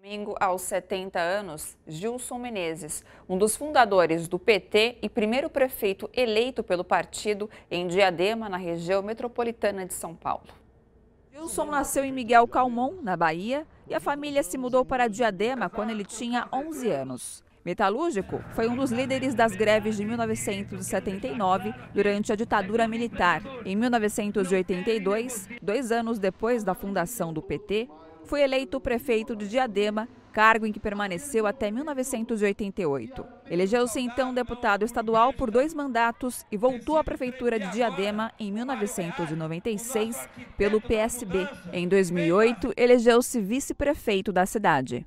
Domingo, aos 70 anos, Gilson Menezes, um dos fundadores do PT e primeiro prefeito eleito pelo partido em Diadema, na região metropolitana de São Paulo. Gilson nasceu em Miguel Calmon, na Bahia, e a família se mudou para Diadema quando ele tinha 11 anos. Metalúrgico foi um dos líderes das greves de 1979 durante a ditadura militar. Em 1982, dois anos depois da fundação do PT, foi eleito prefeito de Diadema, cargo em que permaneceu até 1988. Elegeu-se então deputado estadual por dois mandatos e voltou à prefeitura de Diadema em 1996 pelo PSB. Em 2008, elegeu-se vice-prefeito da cidade.